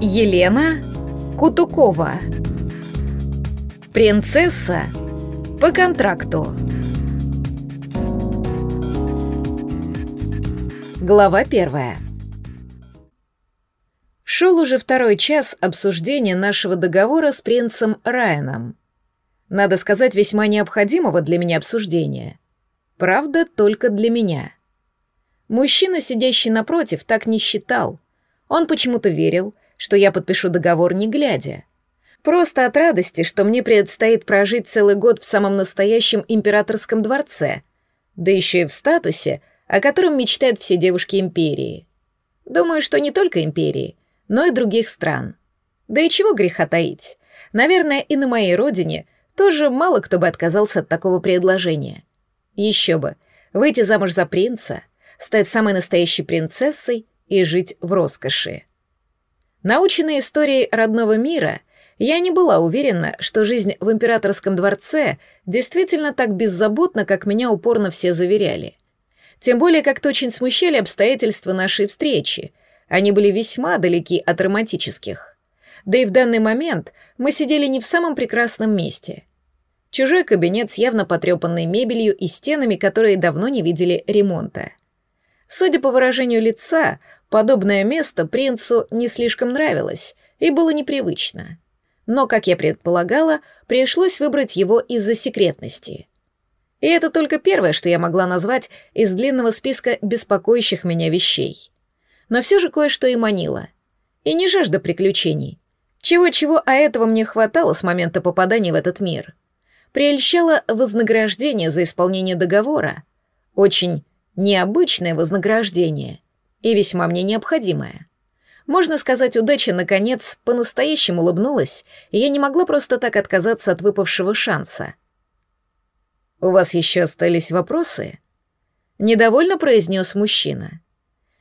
Елена Кутукова. Принцесса по контракту. Глава первая. Шел уже второй час обсуждения нашего договора с принцем Райаном. Надо сказать, весьма необходимого для меня обсуждения. Правда, только для меня. Мужчина, сидящий напротив, так не считал. Он почему-то верил, что я подпишу договор не глядя. Просто от радости, что мне предстоит прожить целый год в самом настоящем императорском дворце, да еще и в статусе, о котором мечтают все девушки империи. Думаю, что не только империи, но и других стран. Да и чего греха таить. Наверное, и на моей родине тоже мало кто бы отказался от такого предложения. Еще бы, выйти замуж за принца, стать самой настоящей принцессой и жить в роскоши. Наученная историей родного мира, я не была уверена, что жизнь в императорском дворце действительно так беззаботна, как меня упорно все заверяли. Тем более, как-то очень смущали обстоятельства нашей встречи. Они были весьма далеки от романтических. Да и в данный момент мы сидели не в самом прекрасном месте. Чужой кабинет с явно потрепанной мебелью и стенами, которые давно не видели ремонта. Судя по выражению лица, Подобное место принцу не слишком нравилось и было непривычно. Но, как я предполагала, пришлось выбрать его из-за секретности. И это только первое, что я могла назвать из длинного списка беспокоящих меня вещей. Но все же кое-что и манило. И не жажда приключений. Чего-чего, а этого мне хватало с момента попадания в этот мир. Приельщало вознаграждение за исполнение договора. Очень необычное вознаграждение — и весьма мне необходимое. Можно сказать, удача, наконец, по-настоящему улыбнулась, и я не могла просто так отказаться от выпавшего шанса. «У вас еще остались вопросы?» Недовольно произнес мужчина.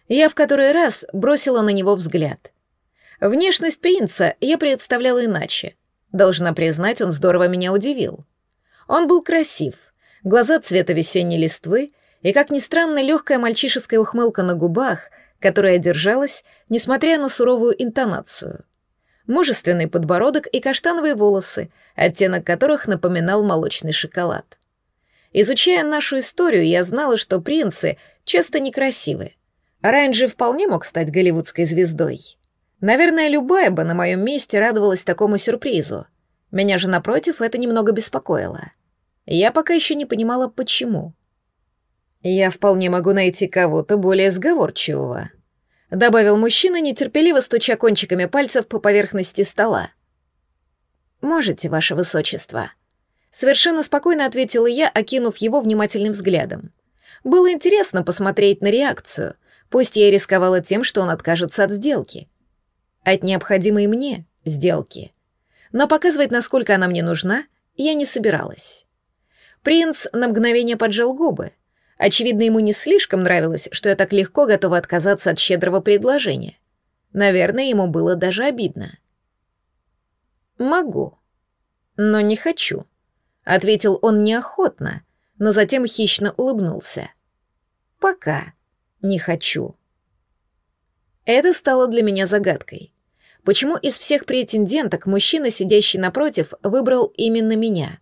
Я в который раз бросила на него взгляд. Внешность принца я представляла иначе. Должна признать, он здорово меня удивил. Он был красив. Глаза цвета весенней листвы — и, как ни странно, легкая мальчишеская ухмылка на губах, которая держалась, несмотря на суровую интонацию. Мужественный подбородок и каштановые волосы, оттенок которых напоминал молочный шоколад. Изучая нашу историю, я знала, что принцы часто некрасивы. Оранжи вполне мог стать голливудской звездой. Наверное, любая бы на моем месте радовалась такому сюрпризу. Меня же, напротив, это немного беспокоило. Я пока еще не понимала, почему. «Я вполне могу найти кого-то более сговорчивого», — добавил мужчина, нетерпеливо стуча кончиками пальцев по поверхности стола. «Можете, ваше высочество», — совершенно спокойно ответила я, окинув его внимательным взглядом. Было интересно посмотреть на реакцию, пусть я и рисковала тем, что он откажется от сделки. От необходимой мне сделки. Но показывать, насколько она мне нужна, я не собиралась. Принц на мгновение поджал губы — Очевидно, ему не слишком нравилось, что я так легко готова отказаться от щедрого предложения. Наверное, ему было даже обидно. «Могу, но не хочу», — ответил он неохотно, но затем хищно улыбнулся. «Пока не хочу». Это стало для меня загадкой. Почему из всех претенденток мужчина, сидящий напротив, выбрал именно меня?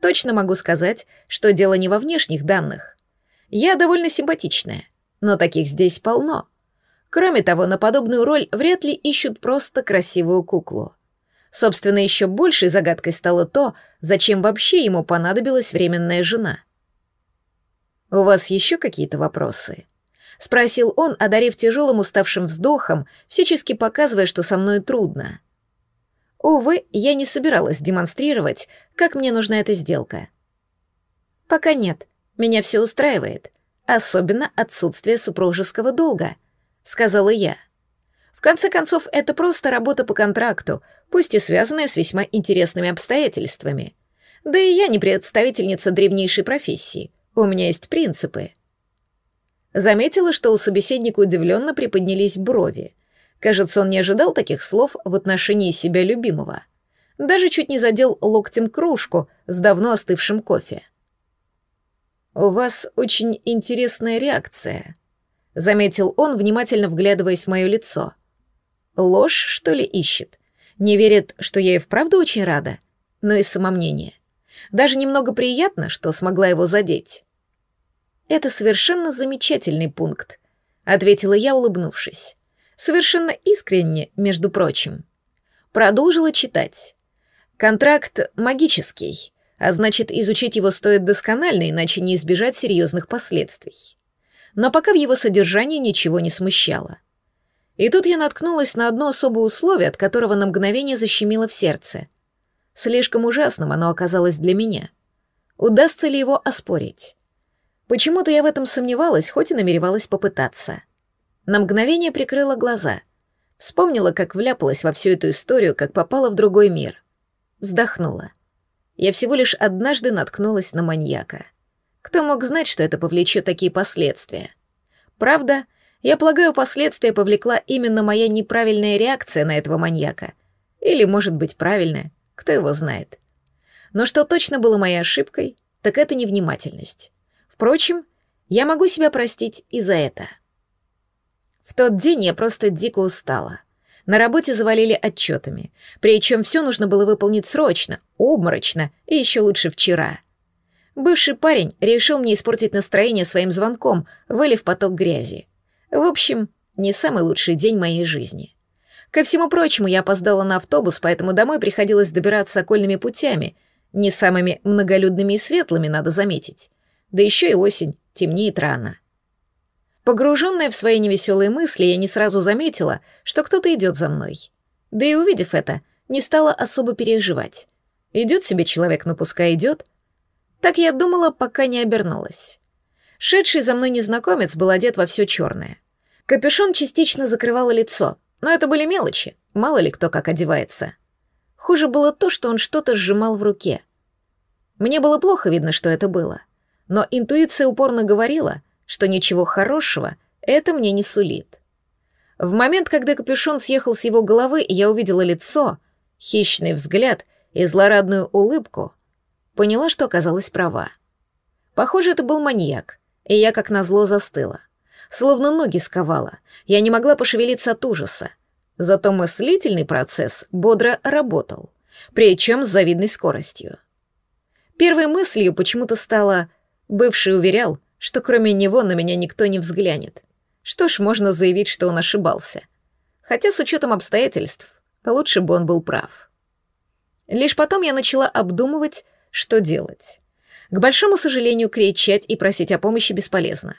Точно могу сказать, что дело не во внешних данных. Я довольно симпатичная, но таких здесь полно. Кроме того, на подобную роль вряд ли ищут просто красивую куклу. Собственно, еще большей загадкой стало то, зачем вообще ему понадобилась временная жена. «У вас еще какие-то вопросы?» — спросил он, одарив тяжелым уставшим вздохом, всячески показывая, что со мной трудно. Увы, я не собиралась демонстрировать, как мне нужна эта сделка. «Пока нет», меня все устраивает, особенно отсутствие супружеского долга», — сказала я. «В конце концов, это просто работа по контракту, пусть и связанная с весьма интересными обстоятельствами. Да и я не представительница древнейшей профессии, у меня есть принципы». Заметила, что у собеседника удивленно приподнялись брови. Кажется, он не ожидал таких слов в отношении себя любимого. Даже чуть не задел локтем кружку с давно остывшим кофе. «У вас очень интересная реакция», — заметил он, внимательно вглядываясь в мое лицо. «Ложь, что ли, ищет? Не верит, что я и вправду очень рада? Но и самомнение. Даже немного приятно, что смогла его задеть». «Это совершенно замечательный пункт», — ответила я, улыбнувшись. «Совершенно искренне, между прочим». Продолжила читать. «Контракт магический. А значит, изучить его стоит досконально, иначе не избежать серьезных последствий. Но пока в его содержании ничего не смущало. И тут я наткнулась на одно особое условие, от которого на мгновение защемило в сердце. Слишком ужасным оно оказалось для меня. Удастся ли его оспорить? Почему-то я в этом сомневалась, хоть и намеревалась попытаться. На мгновение прикрыла глаза. Вспомнила, как вляпалась во всю эту историю, как попала в другой мир. Вздохнула. — я всего лишь однажды наткнулась на маньяка. Кто мог знать, что это повлечет такие последствия? Правда, я полагаю, последствия повлекла именно моя неправильная реакция на этого маньяка. Или, может быть, правильная, кто его знает. Но что точно было моей ошибкой, так это невнимательность. Впрочем, я могу себя простить и за это. В тот день я просто дико устала. На работе завалили отчетами. Причем все нужно было выполнить срочно, обморочно и еще лучше вчера. Бывший парень решил мне испортить настроение своим звонком, вылив поток грязи. В общем, не самый лучший день моей жизни. Ко всему прочему, я опоздала на автобус, поэтому домой приходилось добираться окольными путями, не самыми многолюдными и светлыми, надо заметить. Да еще и осень, темнеет рано. Погруженная в свои невеселые мысли, я не сразу заметила, что кто-то идет за мной. Да и увидев это, не стала особо переживать. Идет себе человек, но пускай идет. Так я думала, пока не обернулась. Шедший за мной незнакомец был одет во все черное. Капюшон частично закрывало лицо, но это были мелочи, мало ли кто как одевается. Хуже было то, что он что-то сжимал в руке. Мне было плохо видно, что это было. Но интуиция упорно говорила — что ничего хорошего это мне не сулит. В момент, когда капюшон съехал с его головы, я увидела лицо, хищный взгляд и злорадную улыбку, поняла, что оказалась права. Похоже, это был маньяк, и я как назло застыла. Словно ноги сковала, я не могла пошевелиться от ужаса. Зато мыслительный процесс бодро работал, причем с завидной скоростью. Первой мыслью почему-то стало «бывший уверял, что кроме него на меня никто не взглянет. Что ж, можно заявить, что он ошибался. Хотя с учетом обстоятельств, лучше бы он был прав. Лишь потом я начала обдумывать, что делать. К большому сожалению, кричать и просить о помощи бесполезно.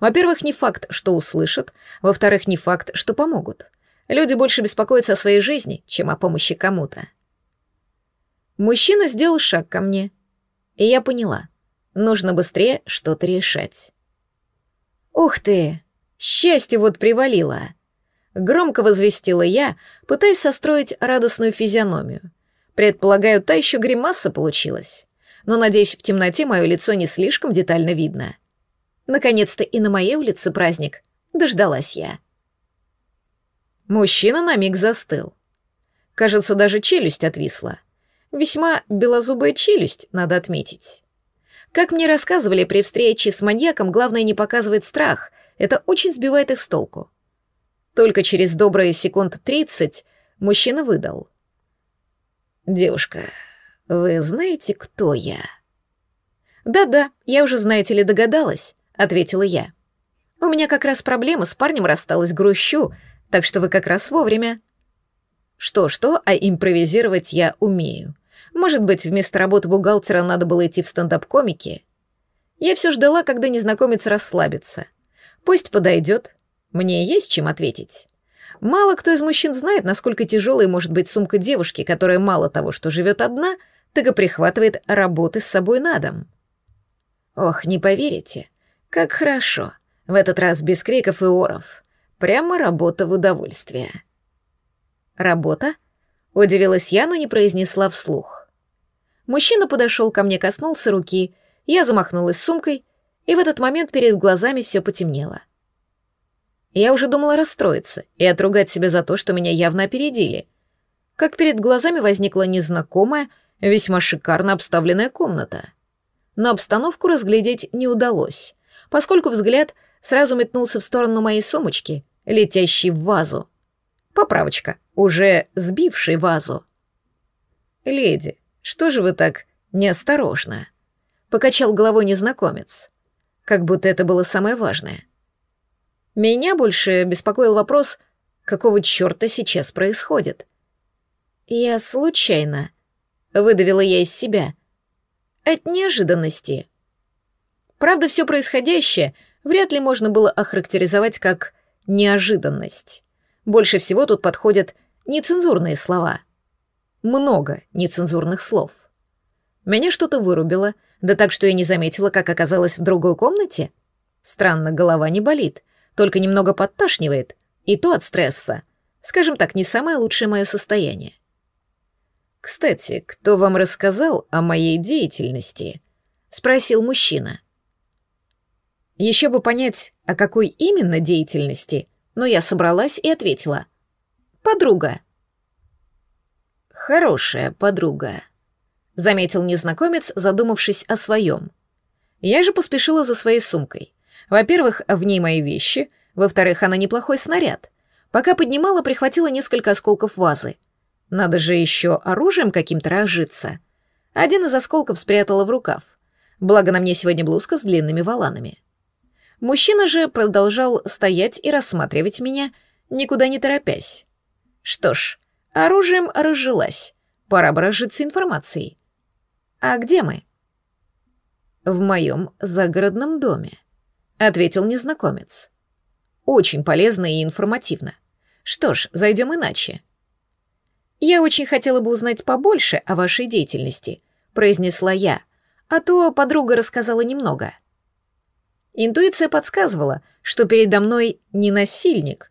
Во-первых, не факт, что услышат, во-вторых, не факт, что помогут. Люди больше беспокоятся о своей жизни, чем о помощи кому-то. Мужчина сделал шаг ко мне, и я поняла — Нужно быстрее что-то решать. «Ух ты! Счастье вот привалило!» Громко возвестила я, пытаясь состроить радостную физиономию. Предполагаю, та еще гримаса получилась. Но, надеюсь, в темноте мое лицо не слишком детально видно. Наконец-то и на моей улице праздник. Дождалась я. Мужчина на миг застыл. Кажется, даже челюсть отвисла. Весьма белозубая челюсть, надо отметить. Как мне рассказывали при встрече с маньяком, главное не показывать страх. Это очень сбивает их с толку. Только через добрые секунд тридцать мужчина выдал. «Девушка, вы знаете, кто я?» «Да-да, я уже, знаете ли, догадалась», — ответила я. «У меня как раз проблема, с парнем рассталась, грущу, так что вы как раз вовремя». Что-что, а импровизировать я умею. Может быть, вместо работы бухгалтера надо было идти в стендап-комики? Я все ждала, когда незнакомец расслабится. Пусть подойдет. Мне есть чем ответить. Мало кто из мужчин знает, насколько тяжелой может быть сумка девушки, которая мало того, что живет одна, так и прихватывает работы с собой на дом. Ох, не поверите. Как хорошо. В этот раз без криков и оров. Прямо работа в удовольствие. Работа? Удивилась я, но не произнесла вслух. Мужчина подошел ко мне, коснулся руки, я замахнулась сумкой, и в этот момент перед глазами все потемнело. Я уже думала расстроиться и отругать себя за то, что меня явно опередили. Как перед глазами возникла незнакомая, весьма шикарно обставленная комната. Но обстановку разглядеть не удалось, поскольку взгляд сразу метнулся в сторону моей сумочки, летящей в вазу. Поправочка, уже сбившей вазу. «Леди, что же вы так неосторожно?» — покачал головой незнакомец. Как будто это было самое важное. Меня больше беспокоил вопрос, какого черта сейчас происходит. «Я случайно», — выдавила я из себя. «От неожиданности». Правда, все происходящее вряд ли можно было охарактеризовать как «неожиданность». Больше всего тут подходят нецензурные слова — много нецензурных слов. Меня что-то вырубило, да так, что я не заметила, как оказалась в другой комнате. Странно, голова не болит, только немного подташнивает, и то от стресса. Скажем так, не самое лучшее мое состояние. «Кстати, кто вам рассказал о моей деятельности?» — спросил мужчина. Еще бы понять, о какой именно деятельности, но я собралась и ответила. «Подруга». «Хорошая подруга», — заметил незнакомец, задумавшись о своем. Я же поспешила за своей сумкой. Во-первых, в ней мои вещи, во-вторых, она неплохой снаряд. Пока поднимала, прихватила несколько осколков вазы. Надо же еще оружием каким-то разжиться. Один из осколков спрятала в рукав. Благо на мне сегодня блузка с длинными воланами. Мужчина же продолжал стоять и рассматривать меня, никуда не торопясь. Что ж, Оружием разжилась. Пора брожиться информацией. А где мы? В моем загородном доме, ответил незнакомец. Очень полезно и информативно. Что ж, зайдем иначе. Я очень хотела бы узнать побольше о вашей деятельности, произнесла я, а то подруга рассказала немного. Интуиция подсказывала, что передо мной не насильник,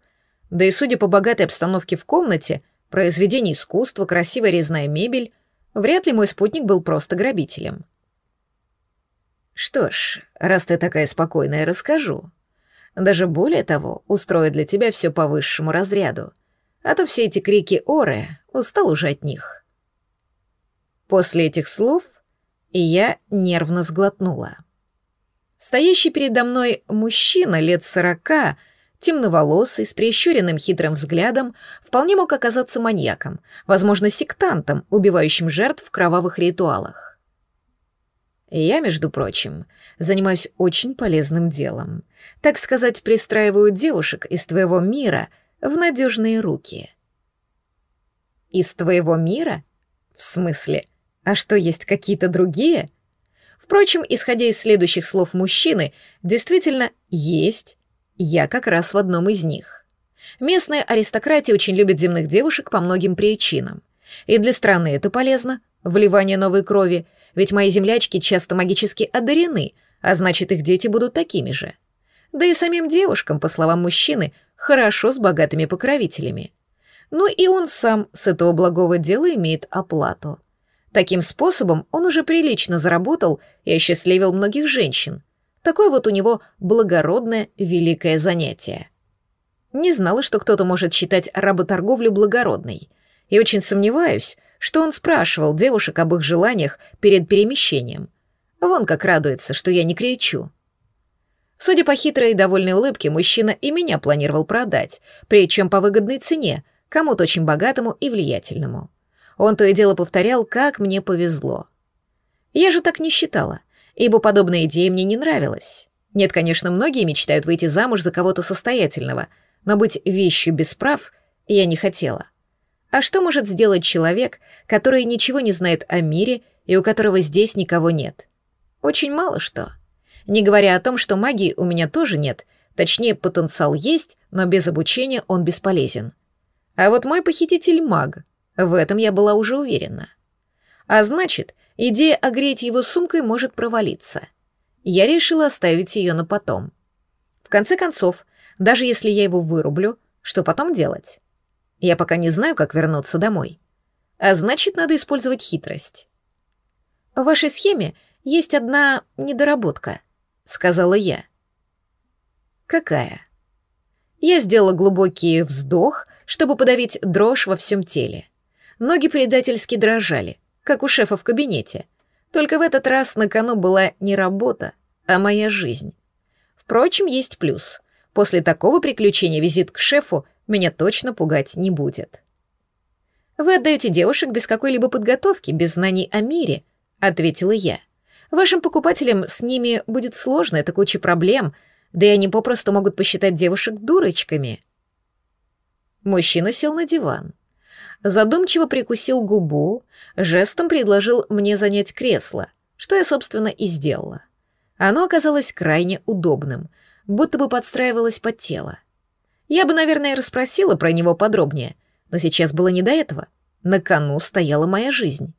да и судя по богатой обстановке в комнате — произведения искусства, красивая резная мебель. Вряд ли мой спутник был просто грабителем. Что ж, раз ты такая спокойная, расскажу. Даже более того, устрою для тебя все по высшему разряду. А то все эти крики «Оре!» устал уже от них. После этих слов я нервно сглотнула. Стоящий передо мной мужчина лет сорока — темноволосый, с прищуренным хитрым взглядом, вполне мог оказаться маньяком, возможно, сектантом, убивающим жертв в кровавых ритуалах. Я, между прочим, занимаюсь очень полезным делом. Так сказать, пристраиваю девушек из твоего мира в надежные руки. Из твоего мира? В смысле? А что, есть какие-то другие? Впрочем, исходя из следующих слов мужчины, действительно, есть я как раз в одном из них. Местная аристократия очень любит земных девушек по многим причинам. И для страны это полезно, вливание новой крови, ведь мои землячки часто магически одарены, а значит, их дети будут такими же. Да и самим девушкам, по словам мужчины, хорошо с богатыми покровителями. Ну и он сам с этого благого дела имеет оплату. Таким способом он уже прилично заработал и осчастливил многих женщин. Такое вот у него благородное великое занятие. Не знала, что кто-то может считать работорговлю благородной. И очень сомневаюсь, что он спрашивал девушек об их желаниях перед перемещением. Вон как радуется, что я не кричу. Судя по хитрой и довольной улыбке, мужчина и меня планировал продать, причем по выгодной цене, кому-то очень богатому и влиятельному. Он то и дело повторял, как мне повезло. Я же так не считала ибо подобная идея мне не нравилась. Нет, конечно, многие мечтают выйти замуж за кого-то состоятельного, но быть вещью без прав я не хотела. А что может сделать человек, который ничего не знает о мире и у которого здесь никого нет? Очень мало что. Не говоря о том, что магии у меня тоже нет, точнее, потенциал есть, но без обучения он бесполезен. А вот мой похититель маг, в этом я была уже уверена. А значит, Идея огреть его сумкой может провалиться. Я решила оставить ее на потом. В конце концов, даже если я его вырублю, что потом делать? Я пока не знаю, как вернуться домой. А значит, надо использовать хитрость. В вашей схеме есть одна недоработка, сказала я. Какая? Я сделала глубокий вздох, чтобы подавить дрожь во всем теле. Ноги предательски дрожали как у шефа в кабинете. Только в этот раз на кону была не работа, а моя жизнь. Впрочем, есть плюс. После такого приключения визит к шефу меня точно пугать не будет. «Вы отдаете девушек без какой-либо подготовки, без знаний о мире», — ответила я. «Вашим покупателям с ними будет сложно, это куча проблем, да и они попросту могут посчитать девушек дурочками». Мужчина сел на диван задумчиво прикусил губу, жестом предложил мне занять кресло, что я, собственно, и сделала. Оно оказалось крайне удобным, будто бы подстраивалось под тело. Я бы, наверное, расспросила про него подробнее, но сейчас было не до этого. На кону стояла моя жизнь.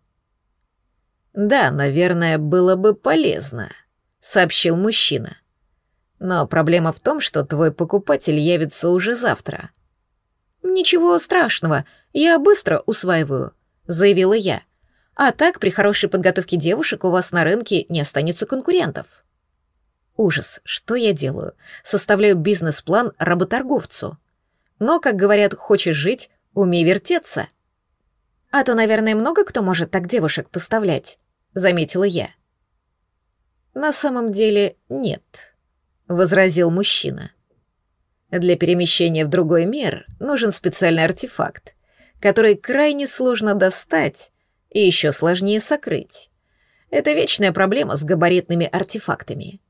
«Да, наверное, было бы полезно», — сообщил мужчина. «Но проблема в том, что твой покупатель явится уже завтра». «Ничего страшного», я быстро усваиваю», — заявила я. «А так, при хорошей подготовке девушек у вас на рынке не останется конкурентов». Ужас, что я делаю? Составляю бизнес-план работорговцу. Но, как говорят, хочешь жить, умей вертеться. А то, наверное, много кто может так девушек поставлять, заметила я. На самом деле нет, возразил мужчина. Для перемещения в другой мир нужен специальный артефакт которые крайне сложно достать и еще сложнее сокрыть. Это вечная проблема с габаритными артефактами.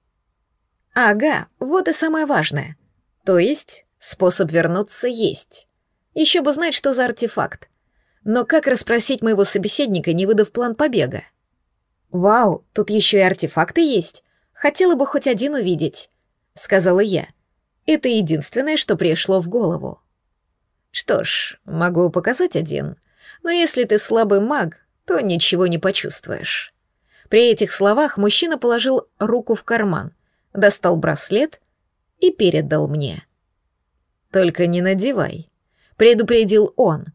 Ага, вот и самое важное. То есть способ вернуться есть. Еще бы знать, что за артефакт. Но как расспросить моего собеседника, не выдав план побега? «Вау, тут еще и артефакты есть. Хотела бы хоть один увидеть», — сказала я. Это единственное, что пришло в голову. Что ж, могу показать один. Но если ты слабый маг, то ничего не почувствуешь. При этих словах мужчина положил руку в карман, достал браслет и передал мне. «Только не надевай», — предупредил он.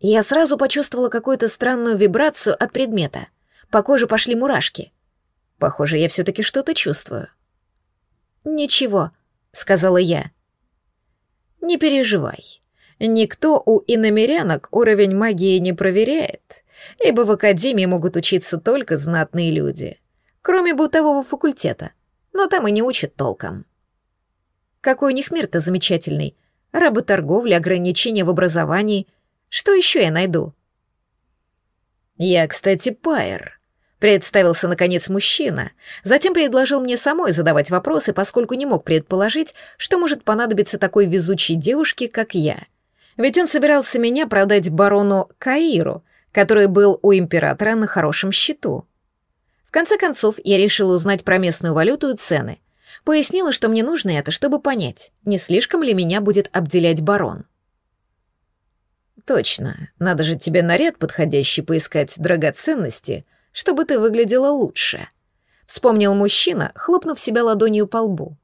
Я сразу почувствовала какую-то странную вибрацию от предмета. По коже пошли мурашки. Похоже, я все-таки что-то чувствую. «Ничего», — сказала я. Не переживай. Никто у иномерянок уровень магии не проверяет, ибо в академии могут учиться только знатные люди, кроме бытового факультета, но там и не учат толком. Какой у них мир-то замечательный. Работорговля, ограничения в образовании. Что еще я найду? Я, кстати, Пайер. Представился, наконец, мужчина. Затем предложил мне самой задавать вопросы, поскольку не мог предположить, что может понадобиться такой везучей девушке, как я. Ведь он собирался меня продать барону Каиру, который был у императора на хорошем счету. В конце концов, я решила узнать про местную валюту и цены. Пояснила, что мне нужно это, чтобы понять, не слишком ли меня будет обделять барон. «Точно. Надо же тебе наряд подходящий поискать, драгоценности», чтобы ты выглядела лучше», — вспомнил мужчина, хлопнув себя ладонью по лбу.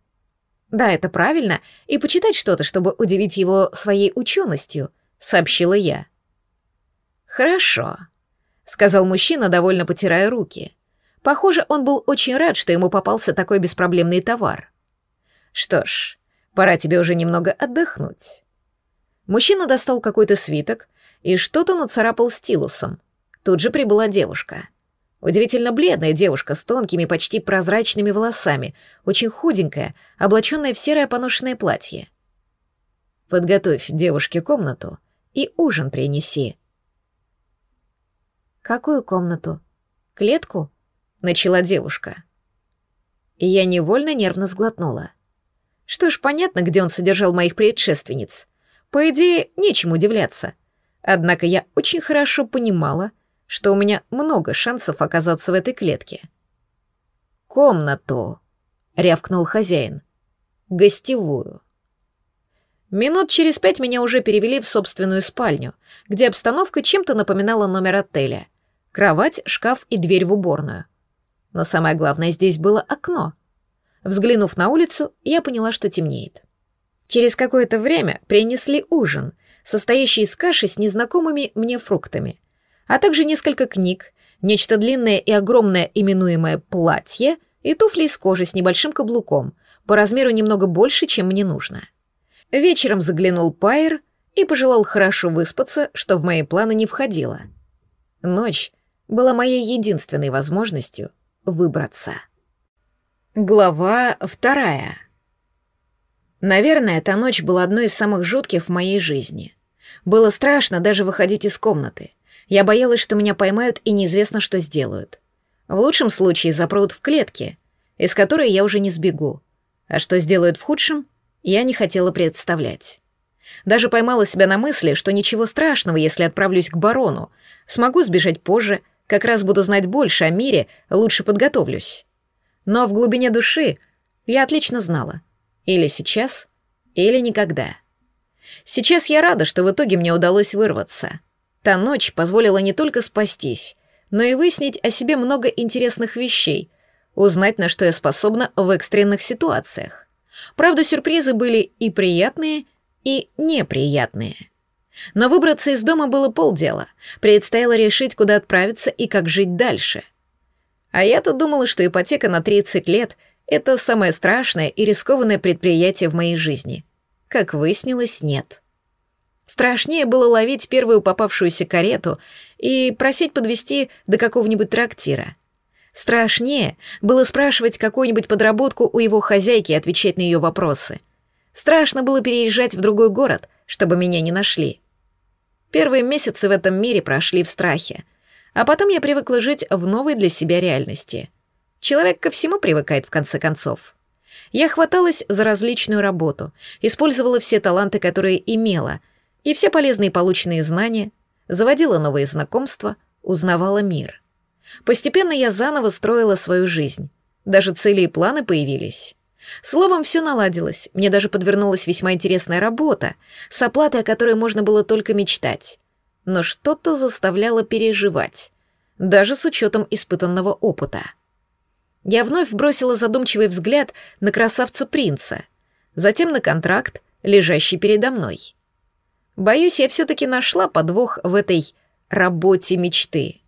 «Да, это правильно, и почитать что-то, чтобы удивить его своей ученостью», — сообщила я. «Хорошо», — сказал мужчина, довольно потирая руки. Похоже, он был очень рад, что ему попался такой беспроблемный товар. «Что ж, пора тебе уже немного отдохнуть». Мужчина достал какой-то свиток и что-то нацарапал стилусом. Тут же прибыла девушка — Удивительно бледная девушка с тонкими, почти прозрачными волосами, очень худенькая, облаченная в серое поношенное платье. «Подготовь девушке комнату и ужин принеси». «Какую комнату? Клетку?» — начала девушка. И я невольно нервно сглотнула. Что ж, понятно, где он содержал моих предшественниц. По идее, нечем удивляться. Однако я очень хорошо понимала — что у меня много шансов оказаться в этой клетке. «Комнату!» — рявкнул хозяин. «Гостевую». Минут через пять меня уже перевели в собственную спальню, где обстановка чем-то напоминала номер отеля. Кровать, шкаф и дверь в уборную. Но самое главное здесь было окно. Взглянув на улицу, я поняла, что темнеет. Через какое-то время принесли ужин, состоящий из каши с незнакомыми мне фруктами — а также несколько книг, нечто длинное и огромное, именуемое «платье», и туфли из кожи с небольшим каблуком, по размеру немного больше, чем мне нужно. Вечером заглянул Пайер и пожелал хорошо выспаться, что в мои планы не входило. Ночь была моей единственной возможностью выбраться. Глава вторая. Наверное, эта ночь была одной из самых жутких в моей жизни. Было страшно даже выходить из комнаты. Я боялась, что меня поймают и неизвестно, что сделают. В лучшем случае запрут в клетке, из которой я уже не сбегу. А что сделают в худшем, я не хотела представлять. Даже поймала себя на мысли, что ничего страшного, если отправлюсь к барону. Смогу сбежать позже, как раз буду знать больше о мире, лучше подготовлюсь. Но в глубине души я отлично знала. Или сейчас, или никогда. Сейчас я рада, что в итоге мне удалось вырваться. Та ночь позволила не только спастись, но и выяснить о себе много интересных вещей, узнать, на что я способна в экстренных ситуациях. Правда, сюрпризы были и приятные, и неприятные. Но выбраться из дома было полдела. Предстояло решить, куда отправиться и как жить дальше. А я-то думала, что ипотека на 30 лет — это самое страшное и рискованное предприятие в моей жизни. Как выяснилось, нет. Страшнее было ловить первую попавшуюся карету и просить подвести до какого-нибудь трактира. Страшнее было спрашивать какую-нибудь подработку у его хозяйки и отвечать на ее вопросы. Страшно было переезжать в другой город, чтобы меня не нашли. Первые месяцы в этом мире прошли в страхе, а потом я привыкла жить в новой для себя реальности. Человек ко всему привыкает в конце концов. Я хваталась за различную работу, использовала все таланты, которые имела — и все полезные полученные знания, заводила новые знакомства, узнавала мир. Постепенно я заново строила свою жизнь. Даже цели и планы появились. Словом, все наладилось. Мне даже подвернулась весьма интересная работа, с оплатой, о которой можно было только мечтать. Но что-то заставляло переживать, даже с учетом испытанного опыта. Я вновь бросила задумчивый взгляд на красавца-принца, затем на контракт, лежащий передо мной. Боюсь, я все-таки нашла подвох в этой работе мечты.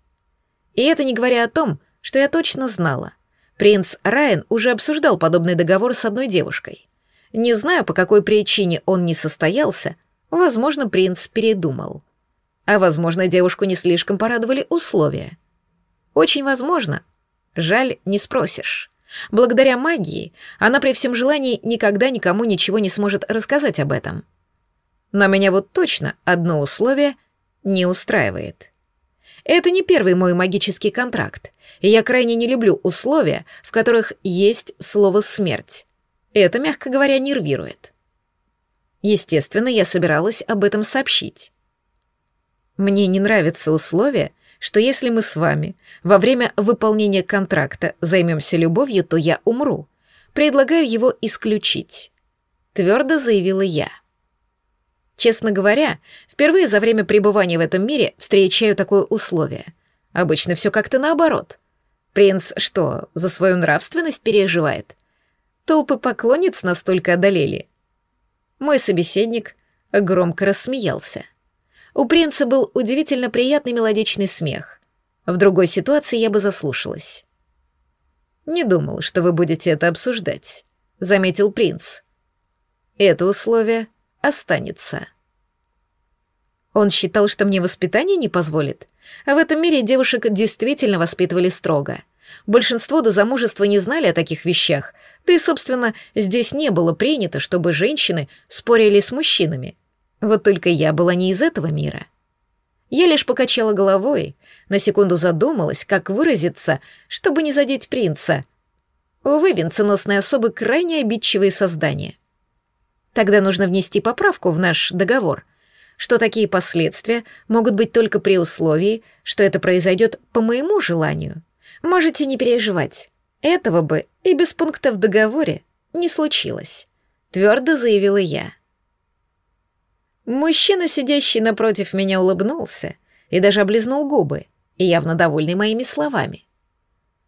И это не говоря о том, что я точно знала. Принц Райан уже обсуждал подобный договор с одной девушкой. Не знаю, по какой причине он не состоялся, возможно, принц передумал. А возможно, девушку не слишком порадовали условия. Очень возможно. Жаль, не спросишь. Благодаря магии она при всем желании никогда никому ничего не сможет рассказать об этом. Но меня вот точно одно условие не устраивает. Это не первый мой магический контракт, и я крайне не люблю условия, в которых есть слово «смерть». Это, мягко говоря, нервирует. Естественно, я собиралась об этом сообщить. Мне не нравится условие, что если мы с вами во время выполнения контракта займемся любовью, то я умру. Предлагаю его исключить. Твердо заявила я. Честно говоря, впервые за время пребывания в этом мире встречаю такое условие. Обычно все как-то наоборот. Принц что, за свою нравственность переживает? Толпы поклонниц настолько одолели. Мой собеседник громко рассмеялся. У принца был удивительно приятный мелодичный смех. В другой ситуации я бы заслушалась. «Не думал, что вы будете это обсуждать», — заметил принц. «Это условие останется. Он считал, что мне воспитание не позволит. а В этом мире девушек действительно воспитывали строго. Большинство до замужества не знали о таких вещах, да и, собственно, здесь не было принято, чтобы женщины спорили с мужчинами. Вот только я была не из этого мира. Я лишь покачала головой, на секунду задумалась, как выразиться, чтобы не задеть принца. Увы, венценосные особы крайне обидчивые создания. Тогда нужно внести поправку в наш договор, что такие последствия могут быть только при условии, что это произойдет по моему желанию. Можете не переживать. Этого бы и без пункта в договоре не случилось, твердо заявила я. Мужчина, сидящий напротив меня, улыбнулся и даже облизнул губы, явно довольный моими словами.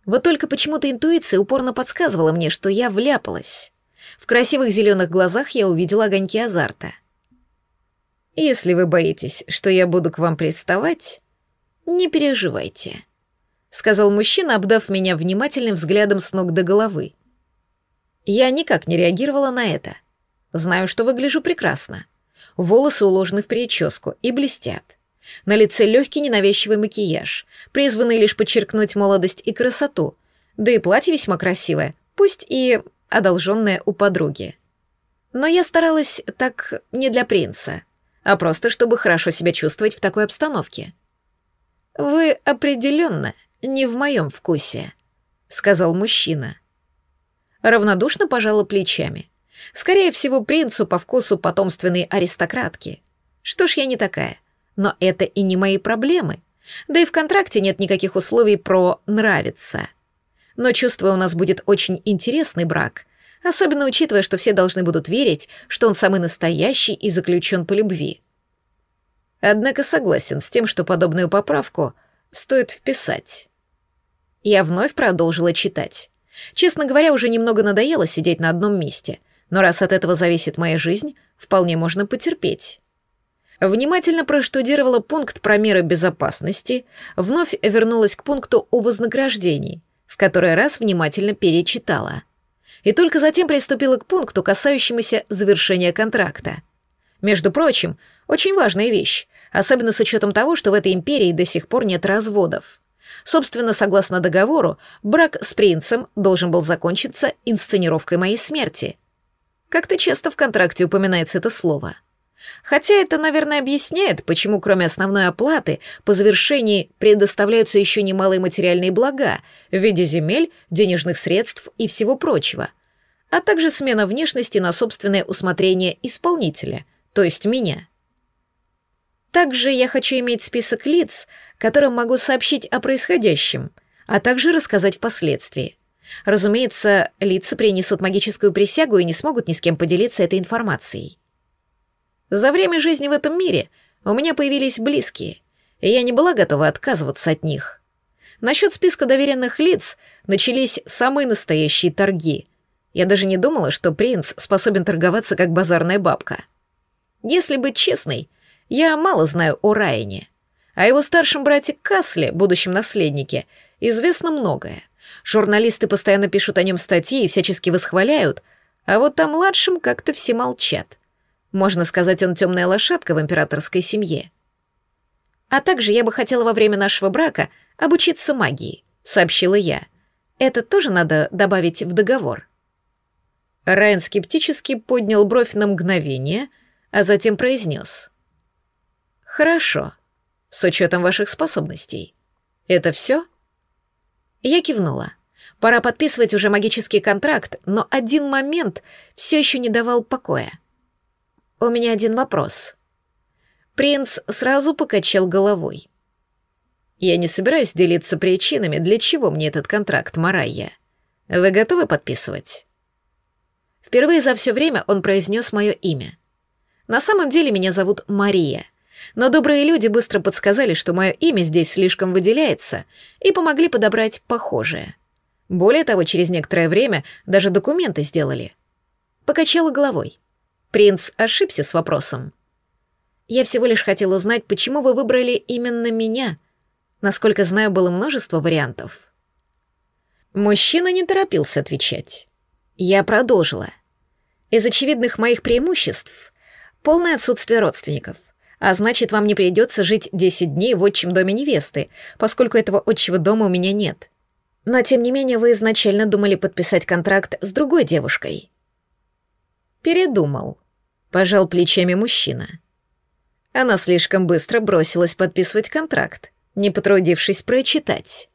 Вот только почему-то интуиция упорно подсказывала мне, что я вляпалась. В красивых зеленых глазах я увидела огоньки азарта. «Если вы боитесь, что я буду к вам приставать, не переживайте», — сказал мужчина, обдав меня внимательным взглядом с ног до головы. Я никак не реагировала на это. Знаю, что выгляжу прекрасно. Волосы уложены в прическу и блестят. На лице легкий ненавязчивый макияж, призванный лишь подчеркнуть молодость и красоту. Да и платье весьма красивое, пусть и одолженное у подруги. Но я старалась так не для принца, а просто чтобы хорошо себя чувствовать в такой обстановке. «Вы определенно не в моем вкусе», — сказал мужчина. Равнодушно пожала плечами. Скорее всего, принцу по вкусу потомственной аристократки. Что ж я не такая, но это и не мои проблемы. Да и в контракте нет никаких условий про «нравится». Но чувство у нас будет очень интересный брак, особенно учитывая, что все должны будут верить, что он самый настоящий и заключен по любви. Однако согласен с тем, что подобную поправку стоит вписать. Я вновь продолжила читать. Честно говоря, уже немного надоело сидеть на одном месте, но раз от этого зависит моя жизнь, вполне можно потерпеть. Внимательно проштудировала пункт про меры безопасности, вновь вернулась к пункту о вознаграждении — в который раз внимательно перечитала. И только затем приступила к пункту, касающемуся завершения контракта. Между прочим, очень важная вещь, особенно с учетом того, что в этой империи до сих пор нет разводов. Собственно, согласно договору, брак с принцем должен был закончиться инсценировкой моей смерти. Как-то часто в контракте упоминается это слово — Хотя это, наверное, объясняет, почему кроме основной оплаты по завершении предоставляются еще немалые материальные блага в виде земель, денежных средств и всего прочего, а также смена внешности на собственное усмотрение исполнителя, то есть меня. Также я хочу иметь список лиц, которым могу сообщить о происходящем, а также рассказать впоследствии. Разумеется, лица принесут магическую присягу и не смогут ни с кем поделиться этой информацией. За время жизни в этом мире у меня появились близкие, и я не была готова отказываться от них. Насчет списка доверенных лиц начались самые настоящие торги. Я даже не думала, что принц способен торговаться как базарная бабка. Если быть честной, я мало знаю о Райане, а его старшем брате Касле, будущем наследнике, известно многое. Журналисты постоянно пишут о нем статьи и всячески восхваляют, а вот о младшем как-то все молчат. Можно сказать, он темная лошадка в императорской семье. А также я бы хотела во время нашего брака обучиться магии, сообщила я. Это тоже надо добавить в договор. Райан скептически поднял бровь на мгновение, а затем произнес. «Хорошо, с учетом ваших способностей. Это все?» Я кивнула. Пора подписывать уже магический контракт, но один момент все еще не давал покоя. У меня один вопрос. Принц сразу покачал головой. Я не собираюсь делиться причинами, для чего мне этот контракт, Марайя. Вы готовы подписывать? Впервые за все время он произнес мое имя. На самом деле меня зовут Мария, но добрые люди быстро подсказали, что мое имя здесь слишком выделяется, и помогли подобрать похожее. Более того, через некоторое время даже документы сделали. Покачала головой. Принц ошибся с вопросом. «Я всего лишь хотел узнать, почему вы выбрали именно меня. Насколько знаю, было множество вариантов». Мужчина не торопился отвечать. Я продолжила. «Из очевидных моих преимуществ — полное отсутствие родственников. А значит, вам не придется жить 10 дней в отчим доме невесты, поскольку этого отчего дома у меня нет. Но, тем не менее, вы изначально думали подписать контракт с другой девушкой». «Передумал», пожал плечами мужчина. Она слишком быстро бросилась подписывать контракт, не потрудившись прочитать.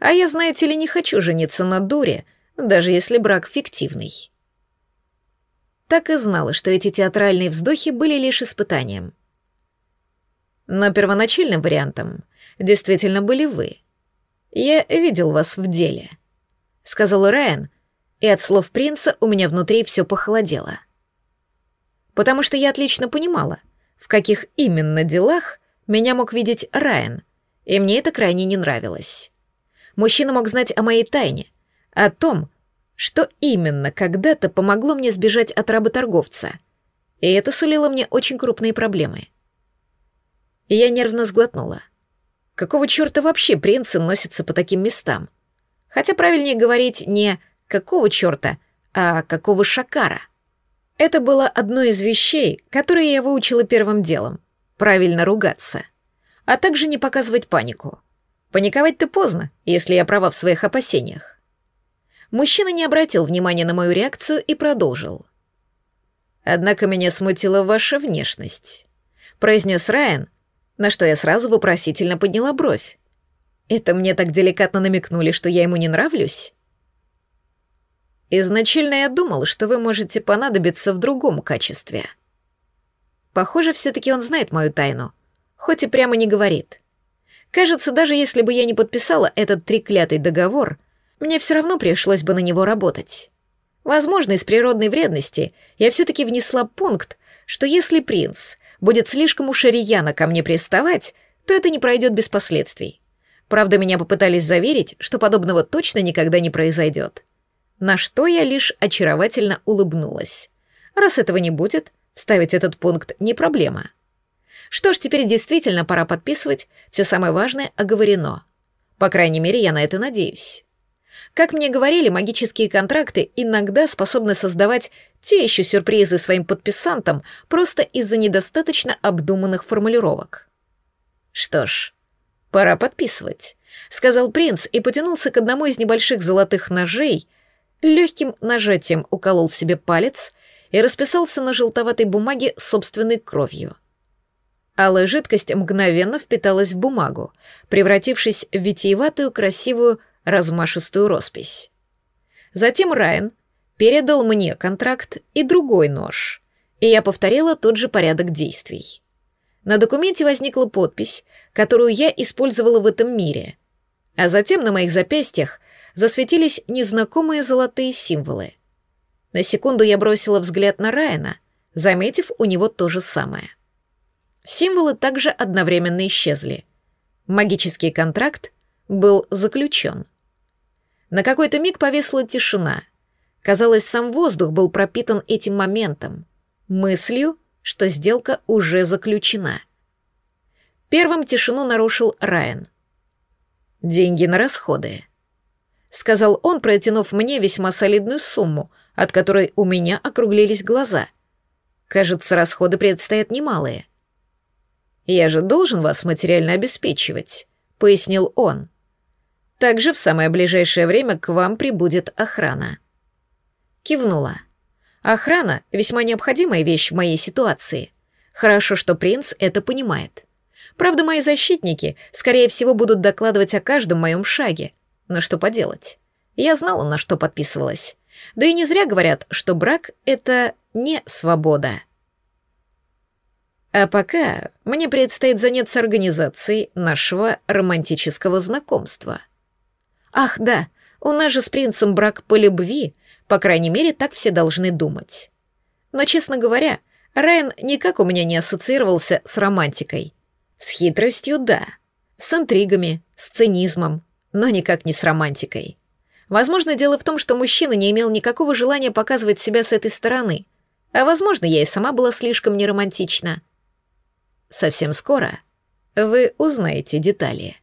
А я, знаете ли, не хочу жениться на дуре, даже если брак фиктивный. Так и знала, что эти театральные вздохи были лишь испытанием. Но первоначальным вариантом действительно были вы. Я видел вас в деле, — сказал Райан, и от слов принца у меня внутри все похолодело. — потому что я отлично понимала, в каких именно делах меня мог видеть Райан, и мне это крайне не нравилось. Мужчина мог знать о моей тайне, о том, что именно когда-то помогло мне сбежать от работорговца, и это сулило мне очень крупные проблемы. И я нервно сглотнула. Какого черта вообще принцы носятся по таким местам? Хотя правильнее говорить не «какого черта», а «какого шакара». Это было одно из вещей, которые я выучила первым делом. Правильно ругаться. А также не показывать панику. Паниковать-то поздно, если я права в своих опасениях. Мужчина не обратил внимания на мою реакцию и продолжил. «Однако меня смутила ваша внешность», — произнес Райан, на что я сразу вопросительно подняла бровь. «Это мне так деликатно намекнули, что я ему не нравлюсь?» Изначально я думал, что вы можете понадобиться в другом качестве. Похоже, все-таки он знает мою тайну, хоть и прямо не говорит. Кажется, даже если бы я не подписала этот треклятый договор, мне все равно пришлось бы на него работать. Возможно, из природной вредности я все-таки внесла пункт, что если принц будет слишком уж рьяно ко мне приставать, то это не пройдет без последствий. Правда, меня попытались заверить, что подобного точно никогда не произойдет на что я лишь очаровательно улыбнулась. Раз этого не будет, вставить этот пункт не проблема. Что ж, теперь действительно пора подписывать, все самое важное оговорено. По крайней мере, я на это надеюсь. Как мне говорили, магические контракты иногда способны создавать те еще сюрпризы своим подписантам просто из-за недостаточно обдуманных формулировок. «Что ж, пора подписывать», — сказал принц и потянулся к одному из небольших золотых ножей — легким нажатием уколол себе палец и расписался на желтоватой бумаге собственной кровью. Алая жидкость мгновенно впиталась в бумагу, превратившись в витиеватую, красивую, размашистую роспись. Затем Райан передал мне контракт и другой нож, и я повторила тот же порядок действий. На документе возникла подпись, которую я использовала в этом мире, а затем на моих запястьях засветились незнакомые золотые символы. На секунду я бросила взгляд на Райана, заметив у него то же самое. Символы также одновременно исчезли. Магический контракт был заключен. На какой-то миг повисла тишина. Казалось, сам воздух был пропитан этим моментом, мыслью, что сделка уже заключена. Первым тишину нарушил Райан. «Деньги на расходы», — сказал он, протянув мне весьма солидную сумму, от которой у меня округлились глаза. «Кажется, расходы предстоят немалые». «Я же должен вас материально обеспечивать», — пояснил он. «Также в самое ближайшее время к вам прибудет охрана». Кивнула. «Охрана — весьма необходимая вещь в моей ситуации. Хорошо, что принц это понимает. Правда, мои защитники, скорее всего, будут докладывать о каждом моем шаге, но что поделать? Я знала, на что подписывалась. Да и не зря говорят, что брак — это не свобода. А пока мне предстоит заняться организацией нашего романтического знакомства. Ах, да, у нас же с принцем брак по любви, по крайней мере, так все должны думать. Но, честно говоря, Райан никак у меня не ассоциировался с романтикой. С хитростью — да, с интригами, с цинизмом, но никак не с романтикой. Возможно, дело в том, что мужчина не имел никакого желания показывать себя с этой стороны, а, возможно, я и сама была слишком неромантична. Совсем скоро вы узнаете детали.